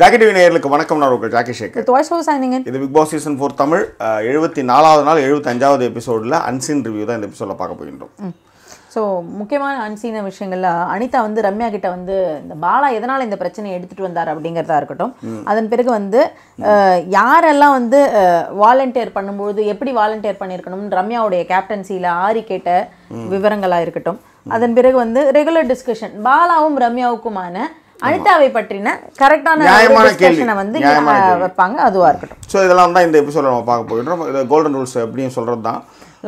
Jackie TV நேயர்களுக்கு வணக்கம் நான் உங்கள் ஜாக்கி சேகர் இது Bigg Boss season four Tamil எழுபத்தி நாலாவது நாள் எழுபத்தி அஞ்சாவது எபிசோடில் அன்சீன் ரிவ்யூ தான் இந்த எபிசோடில் பார்க்க போகின்றோம் ஸோ முக்கியமான அன்சீன விஷயங்கள்ல அனிதா வந்து ரம்யா கிட்ட வந்து இந்த பாலா எதனால் இந்த பிரச்சனையை எடுத்துகிட்டு வந்தார் அப்படிங்கிறதா இருக்கட்டும் அதன் பிறகு வந்து யாரெல்லாம் வந்து வாலண்டியர் பண்ணும்பொழுது எப்படி வாலண்டியர் பண்ணியிருக்கணும்னு ரம்யாவுடைய கேப்டன்சியில் ஆரி கேட்ட விவரங்களாக இருக்கட்டும் அதன் பிறகு வந்து ரெகுலர் டிஸ்கஷன் பாலாவும் ரம்யாவுக்குமான அனிதாவை பற்றின கரெக்டான நியாயமான கேள்வி வந்து வைப்பாங்க அதுவாக இருக்கட்டும் ஸோ இதெல்லாம் தான் இந்த எபிசோட நம்ம பார்க்க போயிடுறோம் கோல்டன் ரூல்ஸ் எப்படியும் சொல்கிறது தான்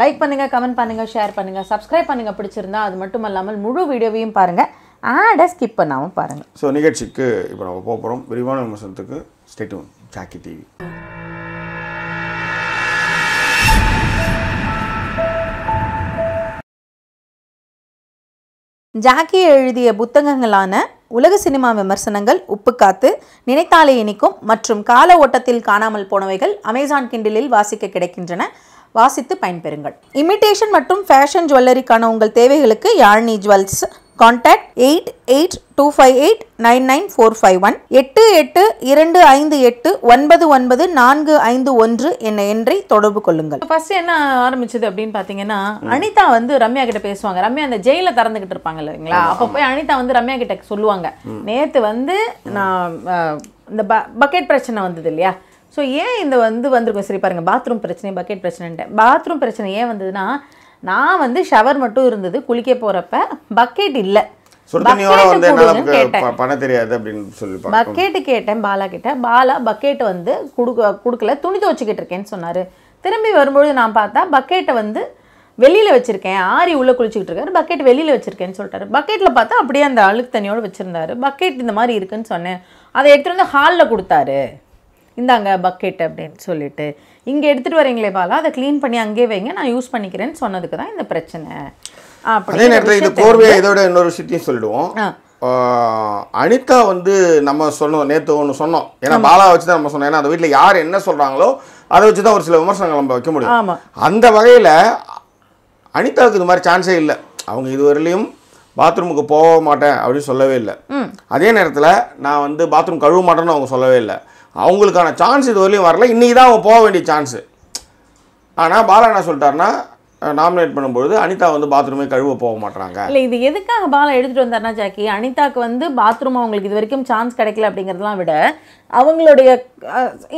லைக் பண்ணுங்கள் கமெண்ட் பண்ணுங்கள் ஷேர் பண்ணுங்கள் சப்ஸ்கிரைப் பண்ணுங்கள் பிடிச்சிருந்தா அது மட்டும் இல்லாமல் முழு வீடியோவையும் பாருங்கள் ஆடை ஸ்கிப் பண்ணாமல் பாருங்கள் ஸோ நிகழ்ச்சிக்கு இப்போ நம்ம போகிறோம் விரிவான விமர்சனத்துக்கு ஸ்டேட்யூன் ஜாக்கி டிவி ஜாக்கி எழுதிய புத்தகங்களான உலக சினிமா விமர்சனங்கள் உப்புக்காத்து நினைத்தாலே இனிக்கும் மற்றும் கால ஓட்டத்தில் காணாமல் போனவைகள் அமேசான் கிண்டிலில் வாசிக்க கிடைக்கின்றன வாசித்து பயன்பெறுங்கள் இமிட்டேஷன் மற்றும் ஃபேஷன் ஜுவல்லரிக்கான உங்கள் தேவைகளுக்கு Yazhni jewels contact eight eight two five eight nine nine four five one எட்டு எட்டு இரண்டு ஐந்து எட்டு ஒன்பது ஒன்பது நான்கு ஐந்து ஒன்று என்ன என்றை தொடர்பு கொள்ளுங்கள் ஃபர்ஸ்ட் என்ன ஆரம்பிச்சது அப்படின்னு பார்த்தீங்கன்னா அனிதா வந்து ரம்யா கிட்ட பேசுவாங்க ரம்யா அந்த ஜெயிலில் திறந்துகிட்டு இருப்பாங்க இல்லைங்களா அப்போ போய் அனிதா வந்து ரம்யா கிட்ட சொல்லுவாங்க நேற்று வந்து நான் இந்த ப பக்கெட் பிரச்சனை வந்தது இல்லையா ஸோ ஏன் இந்த வந்து வந்திருக்கும் சரி பாருங்கள் பாத்ரூம் பிரச்சனை பக்கெட் பிரச்சனைன்ட்டு பாத்ரூம் பிரச்சனை ஏன் வந்ததுன்னா நான் வந்து ஷவர் மட்டும் இருந்தது குளிக்க போறப்ப பக்கெட் இல்லை பக்கெட்டு கேட்டேன் பாலா கிட்ட பாலா வந்து துணி இருக்கேன்னு சொன்னார் திரும்பி வரும்பொழுது நான் பார்த்தா பக்கெட்டை வந்து வெளியில வச்சுருக்கேன் ஆரி உள்ளே குளிச்சுக்கிட்டு இருக்காரு பக்கெட் வெளியில வச்சுருக்கேன்னு சொல்லிட்டாரு பக்கெட்டில் பார்த்தா அப்படியே அந்த அழுக்கு தண்ணியோடு வச்சுருந்தாரு பக்கெட் இந்த மாதிரி இருக்குன்னு சொன்னேன் அதை எடுத்துகிட்டு வந்து ஹாலில் கொடுத்தாரு இந்தாங்க பக்கெட் அப்படின்னு சொல்லிட்டு இங்கே எடுத்துகிட்டு வரீங்களே பாலா அதை க்ளீன் பண்ணி அங்கேயே வைங்க நான் யூஸ் பண்ணிக்கிறேன்னு சொன்னதுக்கு தான் இந்த பிரச்சனை அதே நேரத்தில் இது போர்வையை இதோட இன்னொரு விஷயத்தையும் சொல்லிடுவோம் அனிதா வந்து நம்ம சொன்னோம் நேற்று ஒன்று சொன்னோம் ஏன்னா பாலா வச்சு தான் நம்ம சொன்னோம் ஏன்னா அந்த வீட்டில் யார் என்ன சொல்கிறாங்களோ அதை வச்சு தான் ஒரு சில விமர்சனங்கள் நம்ம வைக்க முடியும் அந்த வகையில் அனிதாவுக்கு இது மாதிரி சான்ஸே இல்லை அவங்க இதுவரையிலையும் பாத்ரூமுக்கு போக மாட்டேன் அப்படின்னு சொல்லவே இல்லை அதே நேரத்தில் நான் வந்து பாத்ரூம் கழுவ மாட்டேன்னு அவங்க சொல்லவே இல்லை அவங்களுக்கான சான்ஸ் இது வரையும் வரல இன்றைக்கி தான் அவங்க போக வேண்டிய சான்ஸு ஆனால் பாலா என்ன சொல்லிட்டாருன்னா நாமினேட் பண்ணும்பொழுது அனிதா வந்து பாத்ரூமே கழுவ போக மாட்டாங்க இல்லை இது எதுக்காக பாலா எடுத்துகிட்டு வந்தார்னா ஜாக்கி அனிதாக்கு வந்து பாத்ரூம் அவங்களுக்கு இது வரைக்கும் சான்ஸ் கிடைக்கல அப்படிங்கிறதெல்லாம் விட அவங்களுடைய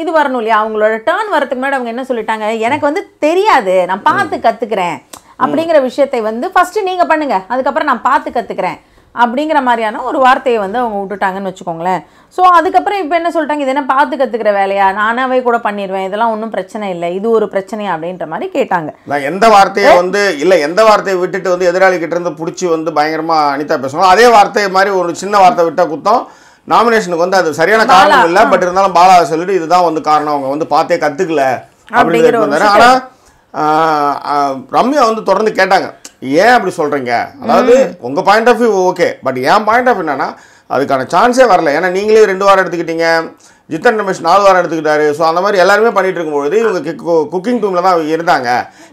இது வரணும் இல்லையா அவங்களோட டேர்ன் வரதுக்கு முன்னாடி அவங்க என்ன சொல்லிட்டாங்க எனக்கு வந்து தெரியாது நான் பார்த்து கற்றுக்கிறேன் அப்படிங்கிற விஷயத்தை வந்து ஃபஸ்ட்டு நீங்கள் பண்ணுங்கள் அதுக்கப்புறம் நான் பார்த்து கற்றுக்கிறேன் அப்படிங்கிற மாதிரியான ஒரு வார்த்தையை வந்து அவங்க விட்டுட்டாங்கன்னு வச்சுக்கோங்களேன் ஸோ அதுக்கப்புறம் இப்போ என்ன சொல்லிட்டாங்க இது என்ன பார்த்து கற்றுக்கிற வேலையா நானாவே கூட பண்ணிடுவேன் இதெல்லாம் ஒன்றும் பிரச்சனை இல்லை இது ஒரு பிரச்சனையா அப்படின்ற மாதிரி கேட்டாங்க நான் எந்த வார்த்தையை வந்து இல்லை எந்த வார்த்தையை விட்டுட்டு வந்து எதிராளி கிட்ட இருந்து பிடிச்சி வந்து பயங்கரமாக அனிதா பேசுவோம் அதே வார்த்தையை மாதிரி ஒரு சின்ன வார்த்தை விட்டால் குத்தம் நாமினேஷனுக்கு வந்து அது சரியான காரணம் இல்லை பட் இருந்தாலும் பாலா சொல்லிட்டு இதுதான் வந்து காரணம் அவங்க வந்து பார்த்தே கற்றுக்கல அப்படின்னு ஆனால் ரம்யா வந்து தொடர்ந்து கேட்டாங்க ஏன் அப்படி சொல்கிறீங்க அதாவது உங்கள் point of view okay but என் பாயிண்ட் ஆஃப் என்னன்னா அதுக்கான சான்ஸே வரல ஏன்னா நீங்களே ரெண்டு வாரம் எடுத்துக்கிட்டீங்க ஜித்தன் ரமேஷ் நாலு வாரம் எடுத்துக்கிட்டாரு ஸோ அந்த மாதிரி எல்லாருமே பண்ணிட்டு இருக்கும்போது இவங்க குக்கிங் டீமில் தான் இருந்தாங்க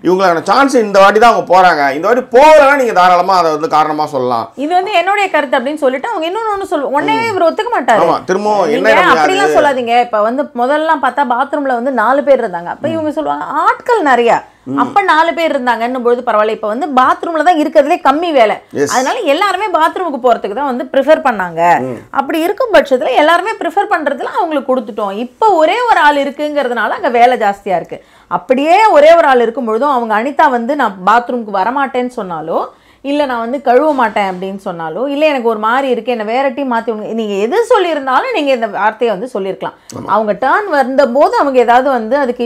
இவங்களுக்கான சான்ஸ் இந்த வாட்டி தான் அவங்க போகிறாங்க இந்த வாட்டி போகலன்னா நீங்கள் தாராளமாக அதை வந்து காரணமாக சொல்லலாம் இது வந்து என்னுடைய கருத்து அப்படின்னு சொல்லிட்டு அவங்க இன்னொன்று சொல்லுவோம் உடனே இவர் ஒத்துக்க மாட்டாங்க ஆமாம் திரும்பவும் என்ன அப்படிலாம் சொல்லாதீங்க இப்போ வந்து முதல்லாம் பார்த்தா பாத்ரூமில் வந்து நாலு பேர் இருந்தாங்க அப்போ இவங்க சொல்லுவாங்க ஆட்கள் நிறையா அப்ப நாலு பேர் இருந்தாங்கன்னு பொழுது பரவாயில்ல இப்ப வந்து பாத்ரூம்ல தான் இருக்கிறதுலே கம்மி வேலை அதனால எல்லாருமே பாத்ரூமுக்கு போறதுக்கு தான் வந்து ப்ரிஃபர் பண்ணாங்க அப்படி இருக்கும் பட்சத்துல எல்லாருமே ப்ரிஃபர் பண்றதுல அவங்களுக்கு கொடுத்துட்டோம் இப்ப ஒரே ஒரு ஆள் இருக்குங்கிறதுனால அங்க வேலை ஜாஸ்தியா இருக்கு அப்படியே ஒரே ஒரு ஆள் இருக்கும் பொழுதும் அவங்க அனிதா வந்து நான் பாத்ரூம்க்கு வரமாட்டேன்னு சொன்னாலோ இல்லை நான் வந்து கழுவ மாட்டேன் அப்படின்னு சொன்னாலும் இல்லை எனக்கு ஒரு மாதிரி இருக்கு என்ன வேற மாத்தி மாற்றி நீங்கள் எது சொல்லியிருந்தாலும் நீங்கள் இந்த வார்த்தையை வந்து சொல்லியிருக்கலாம் அவங்க டேர்ன் வந்த போது அவங்க ஏதாவது வந்து அதுக்கு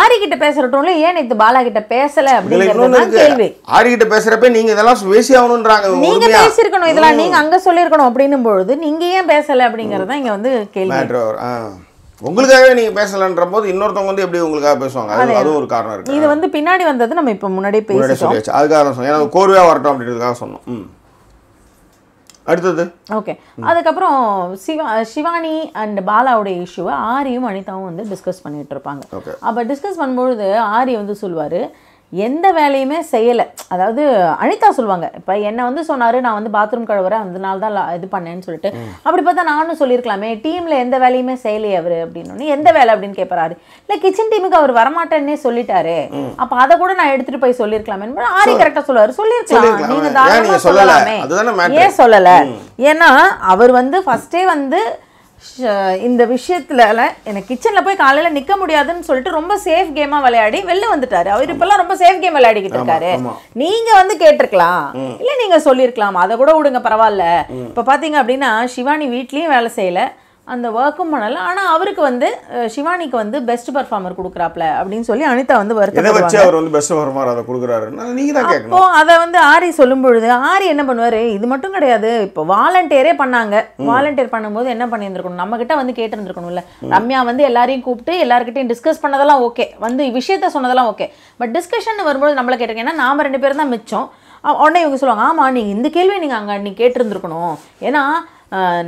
ஆரி கிட்ட பேசுற டோன்ல ஏன் இது பாலா கிட்ட பேசல அப்படிங்கறது கேள்வி ஆரி கிட்ட பேசுறப்ப நீங்க இதெல்லாம் பேசி ஆகணும்ன்றாங்க நீங்க பேசி இதெல்லாம் நீங்க அங்க சொல்லிருக்கணும் இருக்கணும் அப்படின்னும் பொழுது நீங்க ஏன் பேசல அப்படிங்கறத இங்க வந்து கேள்வி உங்களுக்காகவே நீங்க பேசலன்ற போது இன்னொருத்தவங்க வந்து எப்படி உங்களுக்காக பேசுவாங்க அது அது ஒரு காரணம் இருக்கு இது வந்து பின்னாடி வந்தது நம்ம இப்ப முன்னாடியே பேசிட்டோம் அது காரணம் ஏன்னா கோர்வையா வரட்டும் அப்படின்றதுக்காக சொன்னோம் அடுத்தது ஓகே அதுக்கப்புறம் சிவா சிவானி அண்ட் பாலாவுடைய இஷ்யூவை ஆரியும் அனிதாவும் வந்து டிஸ்கஸ் பண்ணிட்டு இருப்பாங்க அப்போ டிஸ்கஸ் பண்ணும்பொழுது ஆரி வந்து சொல்லுவார் எந்த வேலையுமே செய்யலை அதாவது அனிதா சொல்லுவாங்க இப்போ என்னை வந்து சொன்னார் நான் வந்து பாத்ரூம் கழுவுறேன் அதனால தான் இது பண்ணேன்னு சொல்லிட்டு அப்படி பார்த்தா நானும் சொல்லியிருக்கலாமே டீமில் எந்த வேலையுமே செய்யலையே அவர் அப்படின்னு எந்த வேலை அப்படின்னு கேட்பறாரு இல்லை கிச்சன் டீமுக்கு அவர் வரமாட்டேன்னே சொல்லிட்டாரு அப்போ அதை கூட நான் எடுத்துகிட்டு போய் சொல்லியிருக்கலாமே ஆரி கரெக்டாக சொல்லுவார் சொல்லியிருக்கலாம் நீங்கள் தாராளமாக சொல்லலாமே ஏன் சொல்லலை ஏன்னா அவர் வந்து ஃபஸ்ட்டே வந்து இந்த விஷயத்துல எனக்கு கிச்சனில் போய் காலையில் நிற்க முடியாதுன்னு சொல்லிட்டு ரொம்ப சேஃப் கேமாக விளையாடி வெளில வந்துட்டாரு அவர் இப்பெல்லாம் ரொம்ப சேஃப் கேம் விளையாடிக்கிட்டு இருக்காரு நீங்கள் வந்து கேட்டிருக்கலாம் இல்லை நீங்கள் சொல்லியிருக்கலாம் அதை கூட விடுங்க பரவாயில்ல இப்போ பார்த்தீங்க அப்படின்னா சிவானி வீட்லேயும் வேலை செய்யலை அந்த ஒர்க்கும் பண்ணல ஆனால் அவருக்கு வந்து சிவானிக்கு வந்து பெஸ்ட் பர்ஃபார்மர் கொடுக்குறாப்ல அப்படின்னு சொல்லி அனிதா வந்து வருத்தப்படுவாங்க அவர் வந்து பெஸ்ட் அதை நீங்கள் அப்போ அதை வந்து ஆரி சொல்லும் பொழுது ஆரி என்ன பண்ணுவார் இது மட்டும் கிடையாது இப்போ வாலண்டியரே பண்ணாங்க வாலண்டியர் பண்ணும்போது என்ன நம்ம நம்மக்கிட்ட வந்து கேட்டிருந்துருக்கணும்ல ரம்யா வந்து எல்லாரையும் கூப்பிட்டு எல்லாருக்கிட்டையும் டிஸ்கஸ் பண்ணதெல்லாம் ஓகே வந்து விஷயத்த சொன்னதெல்லாம் ஓகே பட் டிஸ்கஷன் வரும்போது நம்மளை கேட்டிருக்கேன் ஏன்னா நாம் ரெண்டு பேரும் தான் மிச்சம் உடனே இவங்க சொல்லுவாங்க ஆமாம் நீங்கள் இந்த கேள்வி நீங்கள் அங்கே நீ கேட்டுருந்துருக்கணும் ஏன்னா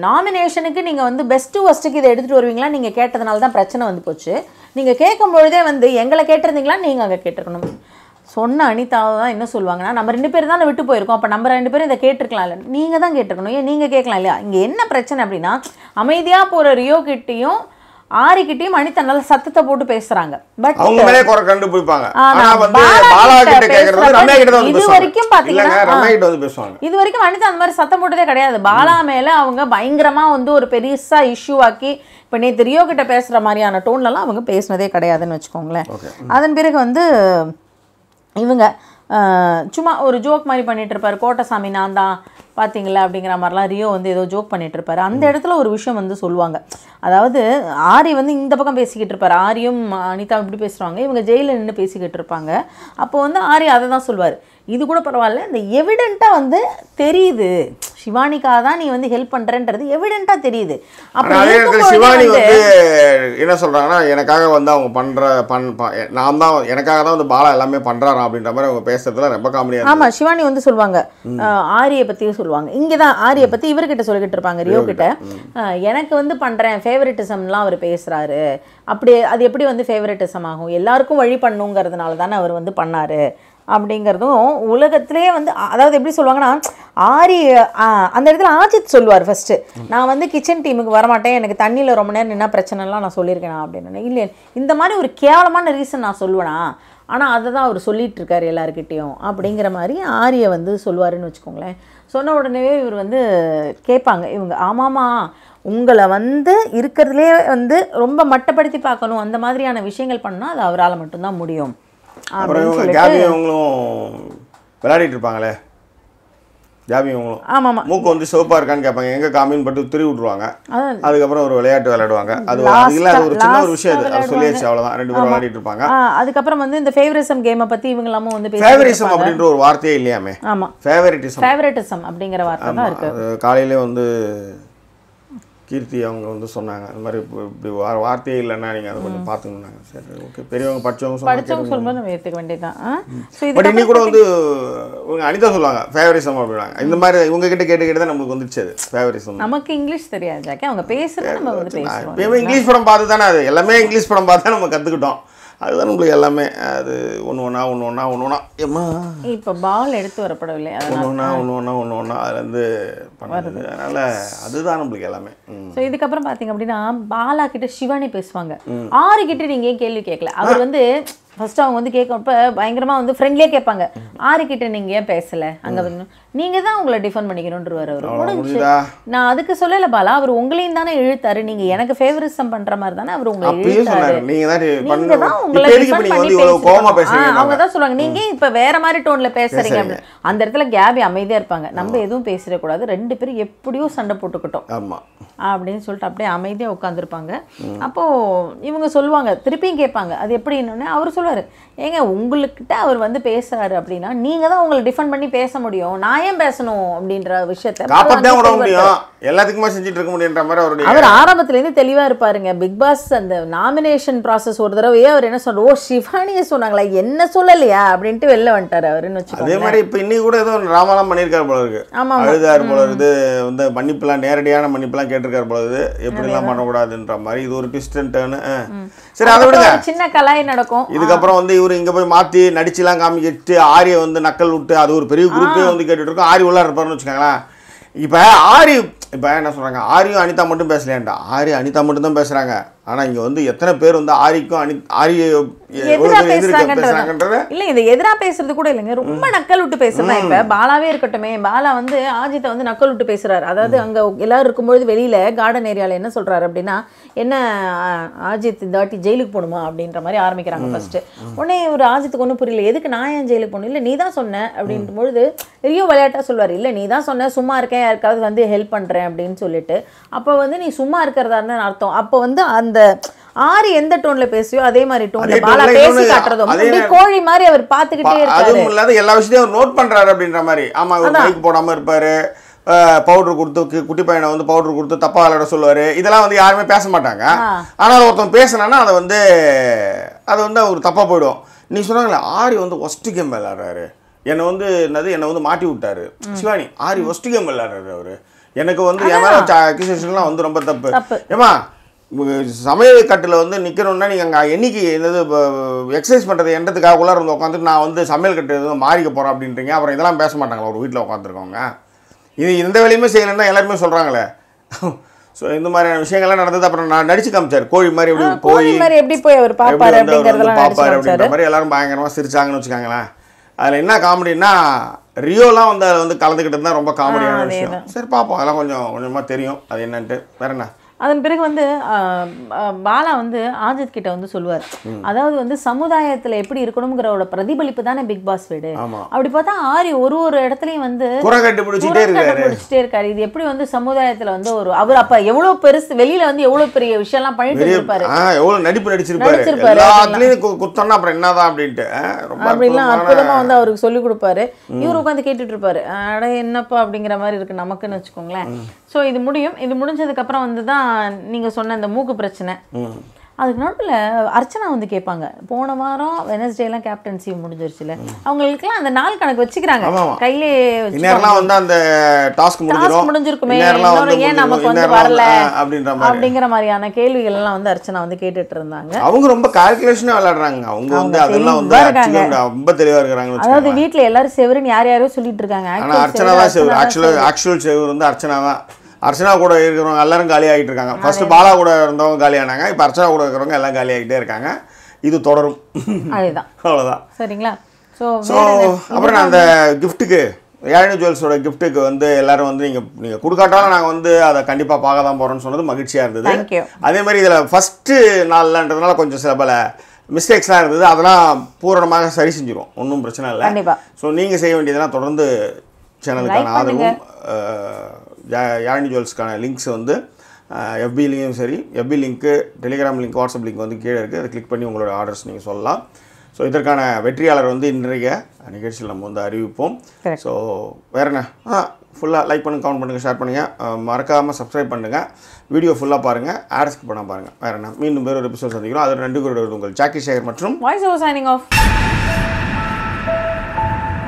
நாமினேஷனுக்கு நீங்கள் வந்து பெஸ்ட்டு ஃபஸ்ட்டுக்கு இதை எடுத்துகிட்டு வருவீங்களா நீங்கள் கேட்டதுனால தான் பிரச்சனை வந்து போச்சு நீங்கள் கேட்கும் பொழுதே வந்து எங்களை கேட்டிருந்தீங்களா நீங்கள் அங்கே கேட்டிருக்கணும் சொன்ன அனிதாவை தான் என்ன சொல்லுவாங்கன்னா நம்ம ரெண்டு பேர் தான் விட்டு போயிருக்கோம் அப்போ நம்ம ரெண்டு பேரும் இதை கேட்டிருக்கலாம் இல்லை நீங்கள் தான் கேட்டிருக்கணும் ஏன் நீங்கள் கேட்கலாம் இல்லையா இங்கே என்ன பிரச்சனை அப்படின்னா அமைதியாக போகிற ரியோ கிட்டையும் ஆரிக்கிட்டையும் நல்ல சத்தத்தை போட்டு பேசுறாங்க பட் அவங்க மேலே குறை கண்டுபிடிப்பாங்க ஆனா வந்து பாலா கிட்ட கேக்குறது ரம்யா கிட்ட தான் இது வரைக்கும் பாத்தீங்கன்னா ரம்யா கிட்ட வந்து பேசுவாங்க இது வரைக்கும் மணித்தன் அந்த மாதிரி சத்தம் போட்டதே கிடையாது பாலா மேல அவங்க பயங்கரமா வந்து ஒரு பெருசா இஷ்யூ ஆக்கி இப்போ நேற்று ரியோ கிட்ட பேசுற மாதிரியான டோன்லலாம் அவங்க பேசினதே கிடையாதுன்னு வச்சுக்கோங்களேன் அதன் பிறகு வந்து இவங்க சும்மா ஒரு ஜோக் மாதிரி பண்ணிட்டு இருப்பார் கோட்டசாமி நான் தான் பார்த்தீங்களா அப்படிங்கிற மாதிரிலாம் ரியோ வந்து ஏதோ ஜோக் பண்ணிட்டு இருப்பாரு அந்த இடத்துல ஒரு விஷயம் வந்து சொல்லுவாங்க அதாவது ஆரி வந்து இந்த பக்கம் பேசிக்கிட்டு இருப்பார் ஆரியும் அனிதா இப்படி பேசுகிறாங்க இவங்க ஜெயிலில் நின்று பேசிக்கிட்டு இருப்பாங்க அப்போ வந்து ஆரி அதை தான் சொல்லுவார் இது கூட பரவாயில்ல இந்த எவிடெண்ட்டாக வந்து தெரியுது சிவானிக்காக தான் நீ வந்து ஹெல்ப் பண்ணுறன்றது எவிடெண்ட்டாக தெரியுது அப்புறம் சிவானி வந்து என்ன சொல்கிறாங்கன்னா எனக்காக வந்து அவங்க பண்ணுற பண் நான் தான் எனக்காக தான் வந்து பாலா எல்லாமே பண்ணுறாரு அப்படின்ற மாதிரி அவங்க பேசுறதுல ரொம்ப காமெடியாக ஆமாம் சிவானி வந்து சொல்லுவாங்க ஆரியை பற்றியும் சொல்லுவாங்க இங்கே தான் ஆரியை பற்றி இவர்கிட்ட சொல்லிக்கிட்டு இருப்பாங்க ரியோ கிட்ட எனக்கு வந்து பண்ணுறேன் ஃபேவரட்டிசம்லாம் அவர் பேசுகிறாரு அப்படி அது எப்படி வந்து ஃபேவரட்டிசம் ஆகும் எல்லாருக்கும் வழி பண்ணுங்கிறதுனால தானே அவர் வந்து பண்ணார் அப்படிங்கிறதும் உலகத்திலே வந்து அதாவது எப்படி சொல்லுவாங்கன்னா ஆரி அந்த இடத்துல ஆஜித் சொல்லுவார் ஃபஸ்ட்டு நான் வந்து கிச்சன் டீமுக்கு வரமாட்டேன் எனக்கு தண்ணியில் ரொம்ப நேரம் என்ன பிரச்சனைலாம் நான் சொல்லியிருக்கேனா அப்படின்னு இல்லை இந்த மாதிரி ஒரு கேவலமான ரீசன் நான் சொல்லுவேனா ஆனால் அதை தான் அவர் சொல்லிகிட்டு இருக்கார் எல்லாருக்கிட்டேயும் அப்படிங்கிற மாதிரி ஆரியை வந்து சொல்லுவாருன்னு வச்சுக்கோங்களேன் சொன்ன உடனேவே இவர் வந்து கேட்பாங்க இவங்க ஆமாம்மா உங்களை வந்து இருக்கிறதுலே வந்து ரொம்ப மட்டப்படுத்தி பார்க்கணும் அந்த மாதிரியான விஷயங்கள் பண்ணால் அது அவரால் மட்டும்தான் முடியும் அப்புறம் இவங்க கேபி அவங்களும் விளையாடிட்டு இருப்பாங்களே ஜாபி அவங்களும் ஆமாம் மூக்கு வந்து சிவப்பாக இருக்கான்னு கேட்பாங்க எங்கே காமின்னு பட்டு திரி விட்ருவாங்க அதுக்கப்புறம் ஒரு விளையாட்டு விளையாடுவாங்க அது இல்லை அது ஒரு சின்ன ஒரு விஷயம் அது அது சொல்லியாச்சு அவ்வளோதான் ரெண்டு பேரும் விளையாடிட்டு இருப்பாங்க அதுக்கப்புறம் வந்து இந்த ஃபேவரிசம் கேமை பற்றி இவங்க வந்து ஃபேவரிசம் அப்படின்ற ஒரு வார்த்தையே இல்லையாமே ஆமாம் ஃபேவரட்டிசம் ஃபேவரட்டிசம் அப்படிங்கிற வார்த்தை தான் இருக்குது காலையிலே வந்து கீர்த்தி அவங்க வந்து சொன்னாங்க அந்த மாதிரி இப்படி வார்த்தையே இல்லைன்னா நீங்கள் அதை கொஞ்சம் பார்த்துக்கணுன்னாங்க சரி ஓகே பெரியவங்க படித்தவங்க படித்தவங்க சொல்லும்போது நம்ம ஏற்றுக்க வேண்டியதான் பட் இன்னி கூட வந்து இவங்க அனிதா சொல்லுவாங்க ஃபேவரிசம் அப்படின்னாங்க இந்த மாதிரி உங்ககிட்ட கேட்டு கேட்டு தான் நமக்கு வந்துச்சு அது ஃபேவரிசம் நமக்கு இங்கிலீஷ் தெரியாது அவங்க பேசுகிறேன் நம்ம வந்து பேசுவோம் இங்கிலீஷ் படம் பார்த்து தானே அது எல்லாமே இங்கிலீஷ் படம் பார்த்து தான் நம்ம கற்றுக்கிட்டோம் அதுதான் உங்களுக்கு எல்லாமே அது ஒன்று ஒன்றா ஒன்று ஒன்றா ஒன்று ஒன்றா ஏமா இப்போ பால் எடுத்து வரப்படவில்லை ஒன்று ஒன்றா ஒன்று ஒன்றா ஒன்று ஒன்றா அதுலேருந்து பண்ணுறது அதனால் அதுதான் நம்மளுக்கு எல்லாமே ஸோ இதுக்கப்புறம் பார்த்தீங்க அப்படின்னா பாலா கிட்ட சிவானி பேசுவாங்க ஆறு கிட்ட நீங்கள் ஏன் கேள்வி கேட்கல அவர் வந்து ஃபஸ்ட்டு அவங்க வந்து கேட்கப்ப பயங்கரமாக வந்து ஃப்ரெண்ட்லியாக கேட்பாங்க ஆறுக்கிட்ட நீங்கள் ஏன் பேசலை அங்கே வந்து நீங்கள் தான் உங்களை டிஃபன் பண்ணிக்கணுன்றவர் அவர் முடிஞ்சு நான் அதுக்கு சொல்லலை பாலா அவர் உங்களையும் தானே இழுத்தாரு நீங்கள் எனக்கு ஃபேவரிசம் பண்ணுற மாதிரி தானே அவர் உங்களை இழுத்தாரு நீங்கள் தான் உங்களை டிஃபன் பண்ணி அவங்க தான் சொல்லுவாங்க நீங்கள் இப்போ வேற மாதிரி டோனில் பேசுறீங்க அப்படின்னு அந்த இடத்துல கேபி அமைதியாக இருப்பாங்க நம்ம எதுவும் பேசிடக்கூடாது ரெண்டு பேரும் எப்படியோ சண்டை போட்டுக்கிட்டோம் அப்படின்னு சொல்லிட்டு அப்படியே அமைதியாக உட்காந்துருப்பாங்க அப்போது இவங்க சொல்லுவாங்க திருப்பியும் கேட்பாங்க அது எப்படின்னு அவர் சொல்லுவாங்க சொல்லுவார் ஏங்க உங்களுக்கிட்ட அவர் வந்து பேசுறாரு அப்படின்னா நீங்கள் தான் உங்களை டிஃபெண்ட் பண்ணி பேச முடியும் நான் ஏன் பேசணும் அப்படின்ற விஷயத்த எல்லாத்துக்குமே செஞ்சுட்டு இருக்க முடியுன்ற மாதிரி அவருடைய அவர் ஆரம்பத்துலேருந்து தெளிவாக இருப்பாருங்க பிக் பாஸ் அந்த நாமினேஷன் ப்ராசஸ் ஒரு தடவையே அவர் என்ன சொல்ற ஓ சிவானியை சொன்னாங்களா என்ன சொல்லலையா அப்படின்ட்டு வெளில வந்துட்டார் அவருன்னு வச்சு அதே மாதிரி இப்போ இன்னைக்கு கூட ஏதோ ராமலாம் பண்ணியிருக்காரு போல இருக்கு ஆமாம் அழுதார் போல இருக்குது வந்து மன்னிப்புலாம் நேரடியான மன்னிப்புலாம் கேட்டிருக்காரு போல இது எப்படிலாம் பண்ணக்கூடாதுன்ற மாதிரி இது ஒரு டேனு சரி அதை விட சின்ன கலாய் நடக்கும் இதுக்கு அதுக்கப்புறம் வந்து இவர் இங்கே போய் மாற்றி நடிச்சுலாம் காமிக்கிட்டு ஆரியை வந்து நக்கல் விட்டு அது ஒரு பெரிய குரூப்பே வந்து கேட்டுட்டு இருக்கோம் ஆரி உள்ளார இருப்பாருன்னு வச்சுக்கோங்களேன் இப்போ ஆரி இப்போ என்ன சொல்கிறாங்க ஆரியும் அனிதா மட்டும் பேசலையாண்டா ஆரி அனிதா மட்டும் தான் பேசுகிறாங்க ஆனால் இங்கே வந்து எத்தனை பேர் வந்து ஆரிக்கும் அனி ஆரி பேசுகிறாங்கன்றது இல்லை இது எதிராக பேசுறது கூட இல்லைங்க ரொம்ப நக்கல் விட்டு பேசுறேன் இப்போ பாலாவே இருக்கட்டுமே பாலா வந்து ஆஜித்தை வந்து நக்கல் விட்டு பேசுகிறாரு அதாவது அங்கே எல்லோரும் இருக்கும்பொழுது வெளியில் கார்டன் ஏரியாவில் என்ன சொல்கிறாரு அப்படின்னா என்ன ஆஜித் இந்த வாட்டி ஜெயிலுக்கு போகணுமா அப்படின்ற மாதிரி ஆரம்பிக்கிறாங்க ஃபஸ்ட்டு உடனே ஒரு ஆஜித்துக்கு ஒன்றும் புரியல எதுக்கு நான் ஏன் ஜெயிலுக்கு போகணும் இல்லை நீ தான் சொன்ன அப்படின்ற பொழுது ரியோ விளையாட்டாக சொல்லுவார் இல்லை நீ தான் சொன்ன சும்மா இருக்கேன் யாருக்காவது வந்து ஹெல்ப் பண்ணுறேன் அப்படின்னு சொல்லிட்டு அப்போ வந்து நீ சும்மா இருக்கிறதா இருந்தால் அர்த்தம் அப்போ வந்து அந்த ஆறு எந்த டோன்ல பேசியோ அதே மாதிரி டோன்ல பாலா பேசி கோழி மாதிரி அவர் பாத்துக்கிட்டே இருக்காரு அதுவும் இல்லாத எல்லா விஷயத்தையும் அவர் நோட் பண்றாரு அப்படின்ற மாதிரி ஆமா அவர் மைக் போடாம இருப்பாரு பவுடர் கொடுத்து குட்டி பையனை வந்து பவுடர் கொடுத்து தப்பா விளையாட சொல்லுவாரு இதெல்லாம் வந்து யாருமே பேச மாட்டாங்க ஆனால் ஒருத்தன் பேசினா அதை வந்து அது வந்து அவர் தப்பா போயிடும் நீ சொன்னாங்களே ஆரி வந்து ஒஸ்ட் கேம் விளையாடுறாரு என்னை வந்து என்னது என்னை வந்து மாட்டி விட்டார் சிவானி ஆரி ஒஸ்ட் கேம் விளாடுறாரு அவர் எனக்கு வந்து என் அக்யூசேஷன்லாம் வந்து ரொம்ப தப்பு ஏமா சமையல் கட்டில் வந்து நிற்கணும்னா நீங்கள் அங்கே என்னைக்கு என்னது எக்ஸசைஸ் பண்ணுறது என்றதுக்காக உள்ளார வந்து உட்காந்துட்டு நான் வந்து சமையல் கட்டு எதுவும் மாறிக்க போகிறேன் அப்படின்றீங்க அப்புறம் இதெல்லாம் பேச மாட்டாங்களா ஒரு வீட்டில் உட்காந்துருக்கவங்க இது எந்த வேலையுமே செய்யலைன்னா எல்லாருமே சொல்கிறாங்களே ஸோ இந்த மாதிரியான விஷயங்கள்லாம் நடந்தது அப்புறம் நான் நடிச்சு காமிச்சார் கோழி மாதிரி எப்படி கோழி மாதிரி எப்படி போய் அவர் பாப்பாரு அப்படின்ற மாதிரி எல்லாரும் பயங்கரமாக சிரிச்சாங்கன்னு வச்சுக்காங்களேன் அதில் என்ன காமெடின்னா ரியோலாம் வந்து அதில் வந்து கலந்துக்கிட்டு இருந்தால் ரொம்ப காமெடியான விஷயம் சரி பார்ப்போம் அதெல்லாம் கொஞ்சம் கொஞ்சமாக தெரியும் அது என்னன்ட்டு வேற என்ன அதன் பிறகு வந்து பாலா வந்து ஆஜித் கிட்ட வந்து சொல்லுவார் அதாவது வந்து சமுதாயத்தில் எப்படி இருக்கணுங்கிறோட பிரதிபலிப்பு தானே பிக் பாஸ் வீடு அப்படி பார்த்தா ஆரி ஒரு ஒரு இடத்துலையும் வந்து கண்டுபிடிச்சிட்டே இருக்காரு இது எப்படி வந்து சமுதாயத்தில் வந்து ஒரு அவர் அப்ப எவ்வளவு பெருசு வெளியில வந்து எவ்வளவு பெரிய விஷயம் எல்லாம் பண்ணிட்டு இருப்பாரு எவ்வளவு நடிப்பு நடிச்சிருப்பாரு குத்தம்னா அப்புறம் என்னதான் அப்படின்ட்டு அப்படிலாம் அற்புதமா வந்து அவருக்கு சொல்லி கொடுப்பாரு இவர் உட்காந்து கேட்டுட்டு இருப்பாரு அட என்னப்பா அப்படிங்கிற மாதிரி இருக்கு நமக்குன்னு வச்சுக்கோங்களேன் ஸோ இது முடியும் இது முடிஞ்சதுக்கப்புறம் வந்து தான் நீங்கள் சொன்ன அந்த மூக்கு பிரச்சனை அதுக்கு நடுவில் அர்ச்சனா வந்து கேட்பாங்க போன வாரம் வெனஸ்டேலாம் கேப்டன்சி முடிஞ்சிருச்சுல அவங்களுக்குலாம் அந்த நாள் கணக்கு வச்சுக்கிறாங்க கையிலே வந்து அந்த டாஸ்க் முடிஞ்சிருக்குமே ஏன் நமக்கு வந்து வரல அப்படிங்கிற மாதிரியான கேள்விகள் எல்லாம் வந்து அர்ச்சனா வந்து கேட்டுட்டு இருந்தாங்க அவங்க ரொம்ப கால்குலேஷனா விளையாடுறாங்க அவங்க வந்து அதெல்லாம் வந்து ரொம்ப தெளிவா இருக்கிறாங்க அதாவது வீட்ல எல்லாரும் செவருன்னு யார் யாரோ சொல்லிட்டு இருக்காங்க அர்ச்சனாவா அர்ச்சனா செவர் ஆக்சுவல் ஆக்சுவல் செவர் வந்து அர்ச்சனாவா அர்ச்சனா கூட இருக்கிறவங்க எல்லாரும் காலி ஆகிட்டு இருக்காங்க ஃபர்ஸ்ட் பாலா கூட இருந்தவங்க காலியானாங்க இப்போ அர்ச்சனா கூட இருக்கிறவங்க எல்லாம் காலி ஆகிட்டே இருக்காங்க இது தொடரும் அதுதான் அவ்வளோதான் சரிங்களா ஸோ ஸோ அப்புறம் நான் அந்த கிஃப்ட்டுக்கு ஏழை ஜுவல்ஸோட கிஃப்ட்டுக்கு வந்து எல்லாரும் வந்து நீங்கள் நீங்கள் கொடுக்காட்டாலும் நாங்கள் வந்து அதை கண்டிப்பாக பார்க்க தான் போகிறோம்னு சொன்னது மகிழ்ச்சியாக இருந்தது அதே மாதிரி இதில் ஃபஸ்ட்டு நாள்லன்றதுனால கொஞ்சம் சில பல மிஸ்டேக்ஸ்லாம் இருந்தது அதெல்லாம் பூரணமாக சரி செஞ்சிடும் ஒன்றும் பிரச்சனை இல்லை ஸோ நீங்கள் செய்ய வேண்டியதெல்லாம் தொடர்ந்து சேனலுக்கான ஆதரவும் யாழினி ஜுவல்ஸ்க்கான லிங்க்ஸ் வந்து எஃபிலையும் சரி எஃபி லிங்க்கு டெலிகிராம் லிங்க் வாட்ஸ்அப் லிங்க் வந்து கீழே இருக்குது அதை கிளிக் பண்ணி உங்களோட ஆர்டர்ஸ் நீங்கள் சொல்லலாம் ஸோ இதற்கான வெற்றியாளர் வந்து இன்றைய நிகழ்ச்சியில் நம்ம வந்து அறிவிப்போம் ஸோ வேறு என்ன ஆ ஃபுல்லாக லைக் பண்ணுங்கள் கமெண்ட் பண்ணுங்கள் ஷேர் பண்ணுங்கள் மறக்காமல் சப்ஸ்கிரைப் பண்ணுங்கள் வீடியோ ஃபுல்லாக பாருங்கள் ஆட்ஸ்க் பண்ண பாருங்கள் வேறு என்ன மீண்டும் வேறு ஒரு எபிசோட் சந்திக்கிறோம் அதில் நன்றி கூறுவது உங்கள் ஜாக்கி சேகர் மற்றும் வாய்ஸ் ஓவர் சைனிங் ஆஃப்